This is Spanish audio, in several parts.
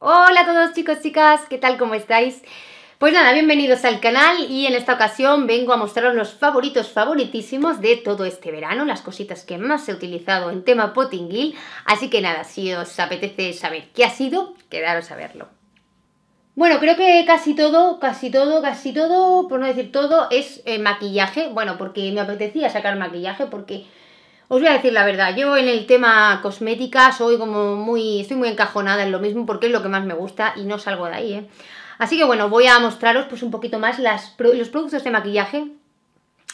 Hola a todos chicos, chicas, ¿qué tal? ¿Cómo estáis? Pues nada, bienvenidos al canal y en esta ocasión vengo a mostraros los favoritos favoritísimos de todo este verano, las cositas que más he utilizado en tema potinguil, así que nada, si os apetece saber qué ha sido, quedaros a verlo. Bueno, creo que casi todo, casi todo, casi todo, por no decir todo, es eh, maquillaje. Bueno, porque me apetecía sacar maquillaje, porque os voy a decir la verdad, yo en el tema cosmética soy como muy, estoy muy encajonada en lo mismo porque es lo que más me gusta y no salgo de ahí, ¿eh? Así que bueno, voy a mostraros pues un poquito más las, los productos de maquillaje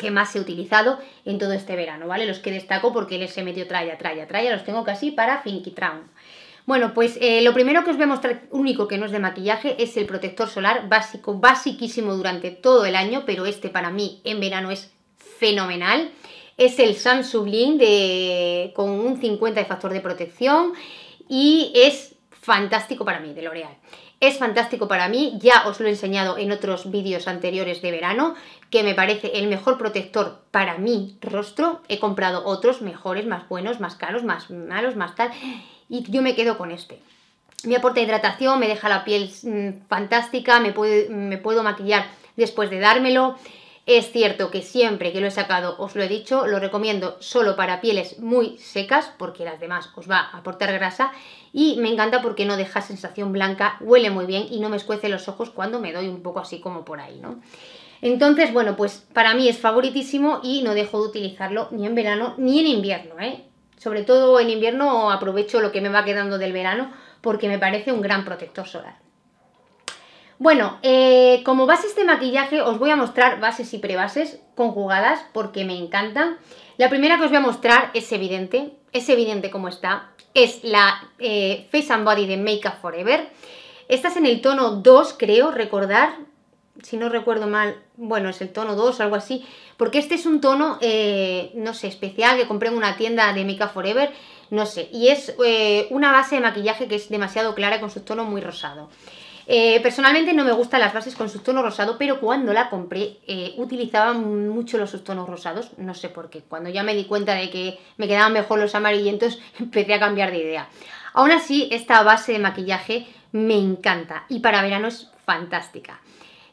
que más he utilizado en todo este verano, ¿vale? Los que destaco porque les he metido traya, traya, traya, los tengo casi para Tram. Bueno, pues eh, lo primero que os voy a mostrar, único que no es de maquillaje, es el protector solar básico, basiquísimo durante todo el año, pero este para mí en verano es fenomenal. Es el Sun Sublime con un 50 de factor de protección y es fantástico para mí, de L'Oreal. Es fantástico para mí, ya os lo he enseñado en otros vídeos anteriores de verano, que me parece el mejor protector para mi rostro. He comprado otros mejores, más buenos, más caros, más malos, más tal, y yo me quedo con este me aporta hidratación, me deja la piel mm, fantástica, me, puedo maquillar después de dármelo, es cierto que siempre que lo he sacado os lo he dicho, lo recomiendo solo para pieles muy secas porque las demás os va a aportar grasa y me encanta porque no deja sensación blanca, huele muy bien y no me escuece los ojos cuando me doy un poco así como por ahí, ¿no? Entonces, bueno, pues para mí es favoritísimo y no dejo de utilizarlo ni en verano ni en invierno, ¿eh? Sobre todo en invierno aprovecho lo que me va quedando del verano porque me parece un gran protector solar. Bueno, eh, como bases de maquillaje os voy a mostrar bases y prebases conjugadas porque me encantan. La primera que os voy a mostrar es evidente, es evidente cómo está, es la eh, Face and Body de Make Up Forever. Esta es en el tono 2, creo, recordar, si no recuerdo mal, bueno, es el tono 2 algo así, porque este es un tono, eh, no sé, especial que compré en una tienda de Make Up Forever, no sé, y es una base de maquillaje que es demasiado clara con su tono muy rosado. Eh, personalmente no me gustan las bases con subtono rosado, pero cuando la compré eh, utilizaba mucho los subtonos rosados, no sé por qué. Cuando ya me di cuenta de que me quedaban mejor los amarillentos, empecé a cambiar de idea. Aún así, esta base de maquillaje me encanta y para verano es fantástica.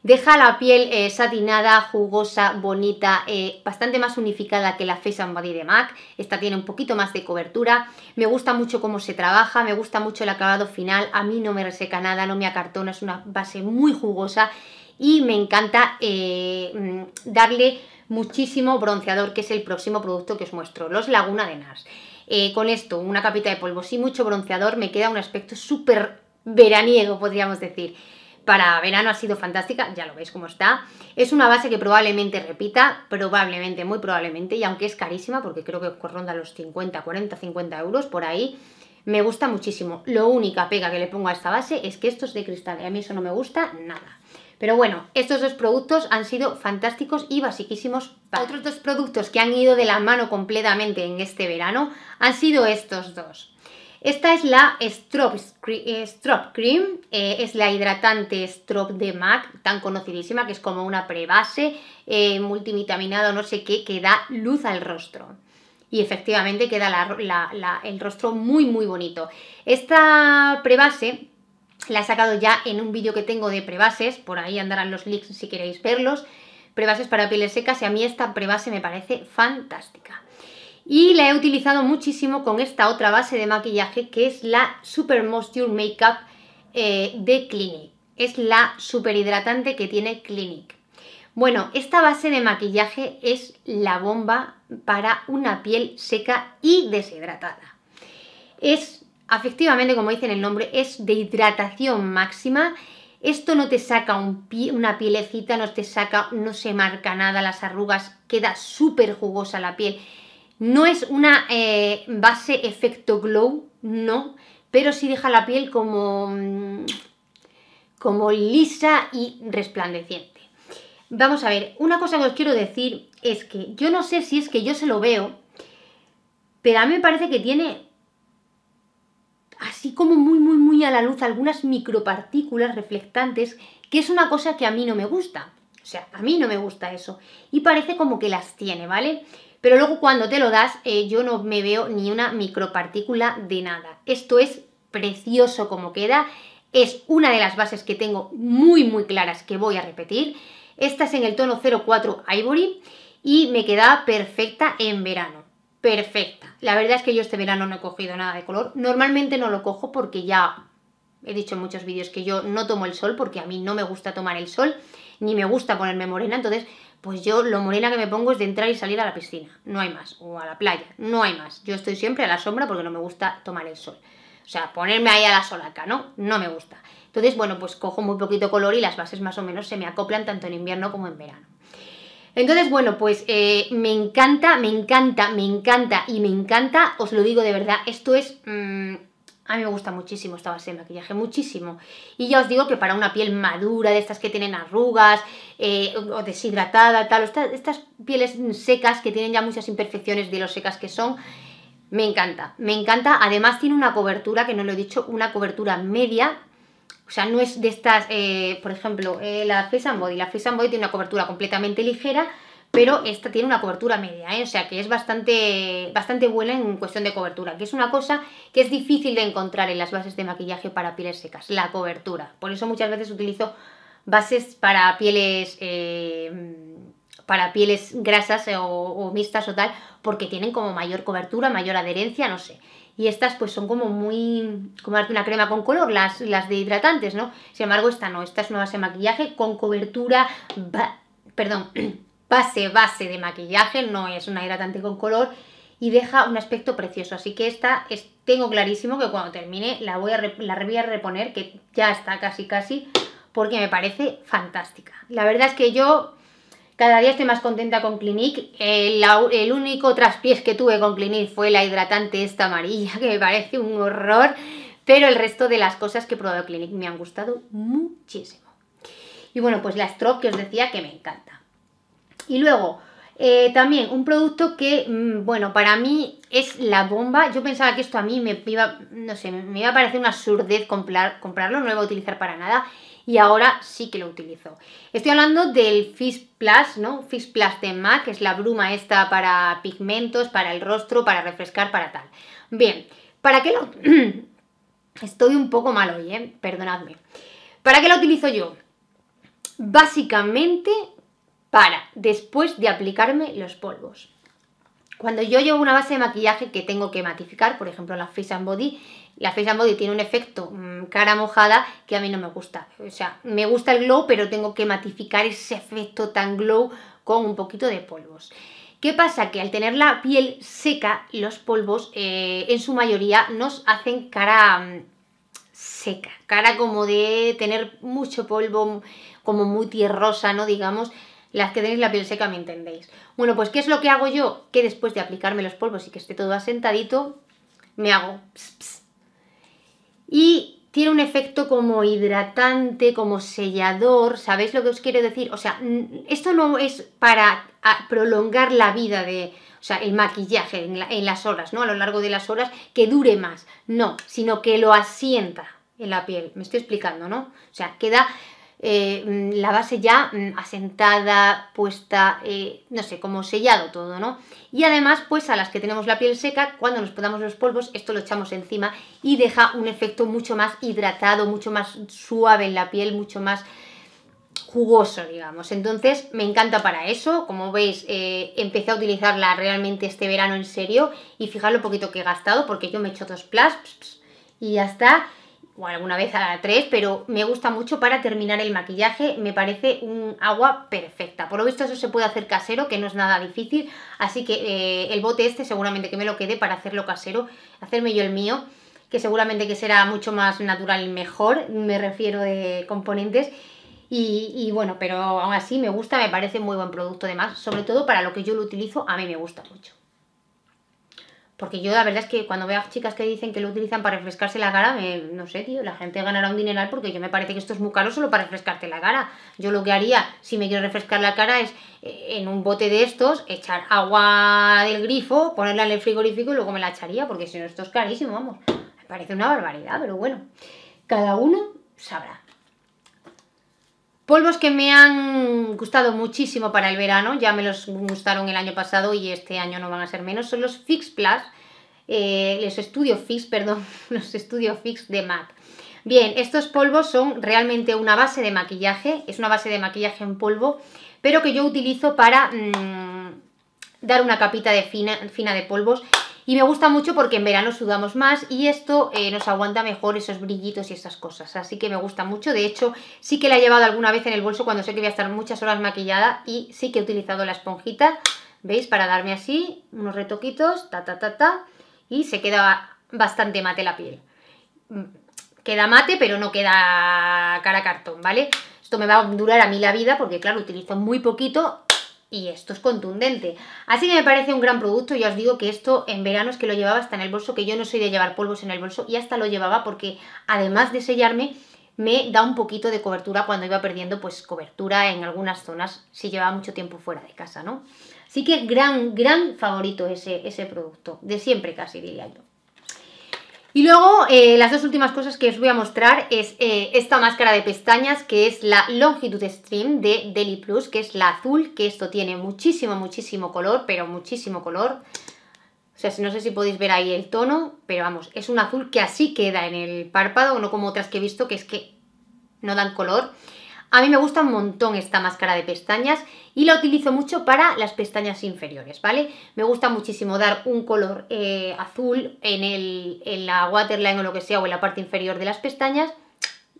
Deja la piel eh, satinada, jugosa, bonita, eh, bastante más unificada que la Face and Body de MAC. Esta tiene un poquito más de cobertura. Me gusta mucho cómo se trabaja, me gusta mucho el acabado final. A mí no me reseca nada, no me acartona, es una base muy jugosa y me encanta eh, mm, darle muchísimo bronceador, que es el próximo producto que os muestro, los Laguna de NARS. con esto, una capita de polvo, y mucho bronceador, me queda un aspecto súper veraniego, podríamos decir para verano ha sido fantástica, ya lo veis cómo está. Es una base que probablemente repita, probablemente, muy probablemente, y aunque es carísima, porque creo que ronda los 50, 40, 50 euros por ahí, me gusta muchísimo. Lo única pega que le pongo a esta base es que esto es de cristal y a mí eso no me gusta nada. Pero bueno, estos dos productos han sido fantásticos y basiquísimos. Otros dos productos que han ido de la mano completamente en este verano han sido estos dos. Esta es la Strop, eh, Cream, eh, es la hidratante Strop de MAC, tan conocidísima, que es como una prebase eh, multivitaminado, no sé qué, que da luz al rostro y efectivamente queda el rostro muy muy bonito. Esta prebase la he sacado ya en un vídeo que tengo de prebases, por ahí andarán los links si queréis verlos, prebases para pieles secas y a mí esta prebase me parece fantástica y la he utilizado muchísimo con esta otra base de maquillaje que es la Super Moisture Makeup eh, de Clinique. Es la super hidratante que tiene Clinique. Bueno, esta base de maquillaje es la bomba para una piel seca y deshidratada. Es, efectivamente, como dicen el nombre, es de hidratación máxima. Esto no te saca una pielecita, no te saca, no se marca nada las arrugas, queda súper jugosa la piel no es una eh, base efecto glow, no, pero sí deja la piel como, mm, como lisa y resplandeciente. Vamos a ver, una cosa que os quiero decir es que yo no sé si es que yo se lo veo, pero a mí me parece que tiene así como muy, muy, muy a la luz algunas micropartículas reflectantes, que es una cosa que a mí no me gusta. O sea, a mí no me gusta eso. Y parece como que las tiene, ¿vale? pero luego cuando te lo das eh, yo no me veo ni una micropartícula de nada. Esto es precioso como queda, es una de las bases que tengo muy muy claras que voy a repetir. Esta es en el tono 04 Ivory y me queda perfecta en verano. Perfecta. La verdad es que yo este verano no he cogido nada de color. Normalmente no lo cojo porque ya he dicho en muchos vídeos que yo no tomo el sol porque a mí no me gusta tomar el sol ni me gusta ponerme morena. Entonces pues yo lo morena que me pongo es de entrar y salir a la piscina, no hay más, o a la playa, no hay más. Yo estoy siempre a la sombra porque no me gusta tomar el sol. O sea, ponerme ahí a la solaca, ¿no? No me gusta. Entonces, bueno, pues cojo muy poquito color y las bases más o menos se me acoplan tanto en invierno como en verano. Entonces, bueno, pues eh, me encanta, me encanta, me encanta y me encanta, os lo digo de verdad, esto es... Mm, a mí me gusta muchísimo esta base de maquillaje, muchísimo. Y ya os digo que para una piel madura, de estas que tienen arrugas, eh, o deshidratada, tal, estas pieles secas que tienen ya muchas imperfecciones de lo secas que son, me encanta, me encanta. Además tiene una cobertura, que no lo he dicho, una cobertura media, o sea, no es de estas, eh, por ejemplo, eh, la Face Body. La Face Body tiene una cobertura completamente ligera, pero esta tiene una cobertura media, ¿eh? o sea que es bastante, bastante buena en cuestión de cobertura, que es una cosa que es difícil de encontrar en las bases de maquillaje para pieles secas, la cobertura. Por eso muchas veces utilizo bases para pieles... Eh, para pieles grasas eh, o, mixtas o tal, porque tienen como mayor cobertura, mayor adherencia, no sé. Y estas pues son como muy, como una crema con color, las, las de hidratantes, ¿no? Sin embargo, esta no, esta es una base de maquillaje con cobertura, perdón, base, base de maquillaje, no es una hidratante con color y deja un aspecto precioso. Así que esta tengo clarísimo que cuando termine la voy, a la voy a reponer, que ya está casi casi, porque me parece fantástica. La verdad es que yo cada día estoy más contenta con Clinique. El, el, único traspiés que tuve con Clinique fue la hidratante esta amarilla, que me parece un horror, pero el resto de las cosas que he probado Clinique me han gustado muchísimo. Y bueno, pues la Strop que os decía que me encanta. Y luego, eh, también un producto que, mm, bueno, para mí es la bomba. Yo pensaba que esto a mí me iba, no sé, me iba a parecer una surdez comprar, comprarlo, no lo iba a utilizar para nada. Y ahora sí que lo utilizo. Estoy hablando del Fizz Plus, ¿no? Fizz Plus de MAC, que es la bruma esta para pigmentos, para el rostro, para refrescar, para tal. Bien, ¿para qué lo...? Estoy un poco mal hoy, ¿eh? Perdonadme. ¿Para qué lo utilizo yo? Básicamente para después de aplicarme los polvos. Cuando yo llevo una base de maquillaje que tengo que matificar, por ejemplo la Face and Body, la Face and Body tiene un efecto mm, cara mojada que a mí no me gusta. O sea, me gusta el glow, pero tengo que matificar ese efecto tan glow con un poquito de polvos. ¿Qué pasa? Que al tener la piel seca, los polvos eh, en su mayoría nos hacen cara mm, seca, cara como de tener mucho polvo, como muy tierrosa, ¿no? Digamos, las que tenéis la piel seca me entendéis. Bueno, pues ¿qué es lo que hago yo? Que después de aplicarme los polvos y que esté todo asentadito, me hago Y tiene un efecto como hidratante, como sellador, ¿sabéis lo que os quiero decir? O sea, esto no es para prolongar la vida de, o sea, el maquillaje en, en las horas, ¿no? A lo largo de las horas, que dure más, no, sino que lo asienta en la piel, me estoy explicando, ¿no? O sea, queda eh, la base ya mm, asentada, puesta, eh, no sé, como sellado todo, ¿no? Y además, pues a las que tenemos la piel seca, cuando nos podamos los polvos, esto lo echamos encima y deja un efecto mucho más hidratado, mucho más suave en la piel, mucho más jugoso, digamos. Entonces me encanta para eso. Como veis, eh, empecé a utilizarla realmente este verano en serio y fijar lo poquito que he gastado porque yo me he hecho dos plasps y ya está o alguna vez a tres, pero me gusta mucho para terminar el maquillaje, me parece un agua perfecta. Por lo visto eso se puede hacer casero, que no es nada difícil, así que eh, el bote este seguramente que me lo quede para hacerlo casero, hacerme yo el mío, que seguramente que será mucho más natural mejor, me refiero de componentes. Y, y, bueno, pero aún así me gusta, me parece muy buen producto además, sobre todo para lo que yo lo utilizo, a mí me gusta mucho. Porque yo la verdad es que cuando veo a chicas que dicen que lo utilizan para refrescarse la cara, no sé, tío, la gente ganará un dineral porque yo me parece que esto es muy caro solo para refrescarte la cara. Yo lo que haría si me quiero refrescar la cara es eh, en un bote de estos echar agua del grifo, ponerla en el frigorífico y luego me la echaría porque si no esto es carísimo, vamos. Me parece una barbaridad, pero bueno, cada uno sabrá. Polvos que me han gustado muchísimo para el verano, ya me los gustaron el año pasado y este año no van a ser menos, son los Fix Plus, eh, los Studio Fix, perdón, los Studio Fix de MAC. Bien, estos polvos son realmente una base de maquillaje, es una base de maquillaje en polvo, pero que yo utilizo para mm, dar una capita de fina, fina de polvos y me gusta mucho porque en verano sudamos más y esto eh, nos aguanta mejor esos brillitos y esas cosas. Así que me gusta mucho. De hecho, sí que la he llevado alguna vez en el bolso cuando sé que voy a estar muchas horas maquillada y sí que he utilizado la esponjita, ¿veis? Para darme así unos retoquitos, ta, ta, ta, ta. Y se queda bastante mate la piel. Mm, queda mate, pero no queda cara cartón, ¿vale? Esto me va a durar a mí la vida porque, claro, utilizo muy poquito y esto es contundente. Así que me parece un gran producto. Ya os digo que esto en verano es que lo llevaba hasta en el bolso, que yo no soy de llevar polvos en el bolso y hasta lo llevaba porque además de sellarme me da un poquito de cobertura cuando iba perdiendo pues cobertura en algunas zonas si llevaba mucho tiempo fuera de casa, ¿no? Así que gran, gran favorito ese, ese producto, de siempre casi diría yo. Y luego, eh, las dos últimas cosas que os voy a mostrar es eh, esta máscara de pestañas, que es la Longitude Stream de Deli Plus, que es la azul, que esto tiene muchísimo, muchísimo color, pero muchísimo color. O sea, no sé si podéis ver ahí el tono, pero vamos, es un azul que así queda en el párpado, no como otras que he visto, que es que no dan color. A mí me gusta un montón esta máscara de pestañas y la utilizo mucho para las pestañas inferiores, ¿vale? Me gusta muchísimo dar un color eh, azul en, en la waterline o lo que sea o en la parte inferior de las pestañas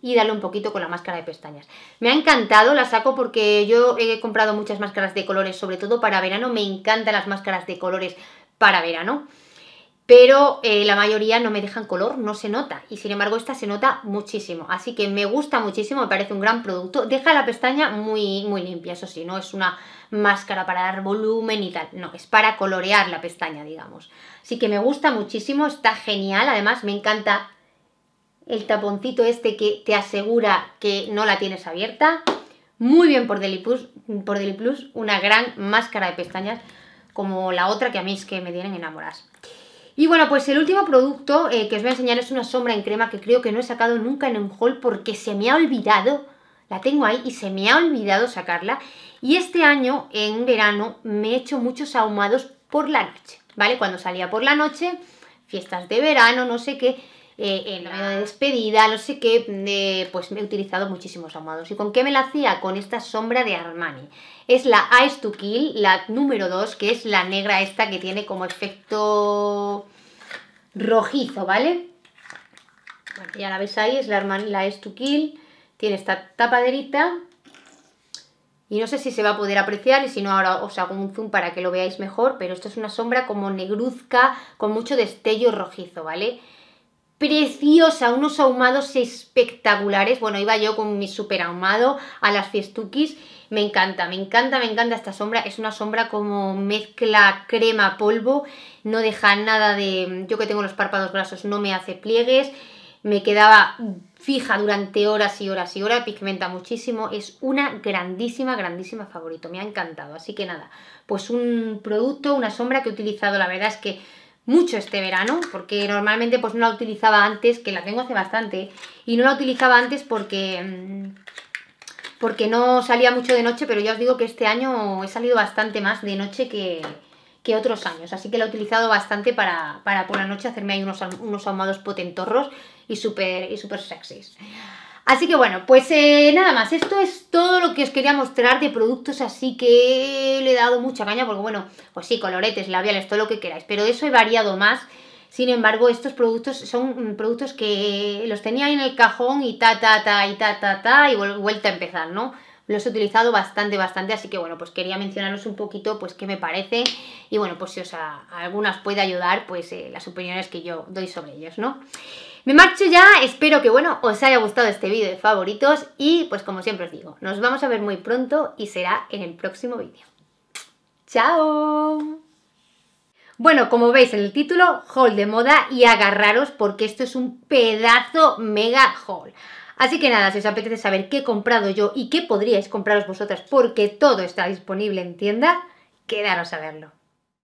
y darle un poquito con la máscara de pestañas. Me ha encantado, la saco porque yo he comprado muchas máscaras de colores, sobre todo para verano, me encantan las máscaras de colores para verano pero eh, la mayoría no me dejan color, no se nota. Y sin embargo esta se nota muchísimo. Así que me gusta muchísimo, me parece un gran producto. Deja la pestaña muy, muy limpia, eso sí, no es una máscara para dar volumen y tal. No, es para colorear la pestaña, digamos. Así que me gusta muchísimo, está genial. Además me encanta el taponcito este que te asegura que no la tienes abierta. Muy bien por Deliplus, por una gran máscara de pestañas como la otra que a mí es que me tienen enamoradas. Y bueno, pues el último producto eh, que os voy a enseñar es una sombra en crema que creo que no he sacado nunca en un haul porque se me ha olvidado, la tengo ahí y se me ha olvidado sacarla. Y este año, en verano, me he hecho muchos ahumados por la noche, ¿vale? Cuando salía por la noche, fiestas de verano, no sé qué, eh, en la de despedida, no sé qué, eh, pues me he utilizado muchísimos amados ¿Y con qué me la hacía? Con esta sombra de Armani. Es la Ice to Kill, la número 2, que es la negra esta que tiene como efecto rojizo, ¿vale? ya la ves ahí, es la, Armani, la Ice to Kill. Tiene esta tapaderita. Y no sé si se va a poder apreciar y si no ahora os hago un zoom para que lo veáis mejor, pero esta es una sombra como negruzca con mucho destello rojizo, ¿vale? vale preciosa, unos ahumados espectaculares. Bueno, iba yo con mi super ahumado a las fiestuquis. Me encanta, me encanta, me encanta esta sombra. Es una sombra como mezcla crema polvo. No deja nada de... Yo que tengo los párpados grasos no me hace pliegues. Me quedaba fija durante horas y horas y horas, pigmenta muchísimo, es una grandísima, grandísima favorito, me ha encantado, así que nada, pues un producto, una sombra que he utilizado, la verdad es que mucho este verano, porque normalmente pues no la utilizaba antes, que la tengo hace bastante, y no la utilizaba antes porque mm, porque no salía mucho de noche, pero ya os digo que este año he salido bastante más de noche que, otros años, así que la he utilizado bastante para, para por la noche hacerme ahí unos, ahumados potentorros y súper y super sexys. Así que bueno, pues eh, nada más, esto es todo lo que os quería mostrar de productos así que le he dado mucha caña, porque bueno, pues sí, coloretes, labiales, todo lo que queráis, pero eso he variado más. Sin embargo, estos productos son mm, productos que los tenía ahí en el cajón y ta, ta, ta, y ta, ta, ta, y vuelta a empezar, ¿no? los he utilizado bastante, bastante, así que bueno, pues quería mencionaros un poquito, pues qué me parece y bueno, pues si os a, algunas puede ayudar, pues eh, las opiniones que yo doy sobre ellos, ¿no? Me marcho ya, espero que bueno, os haya gustado este vídeo de favoritos y pues como siempre os digo, nos vamos a ver muy pronto y será en el próximo vídeo. ¡Chao! Bueno, como veis en el título, haul de moda y agarraros porque esto es un pedazo mega haul. Así que nada, si os apetece saber qué he comprado yo y qué podríais compraros vosotras porque todo está disponible en tienda, quedaros a verlo.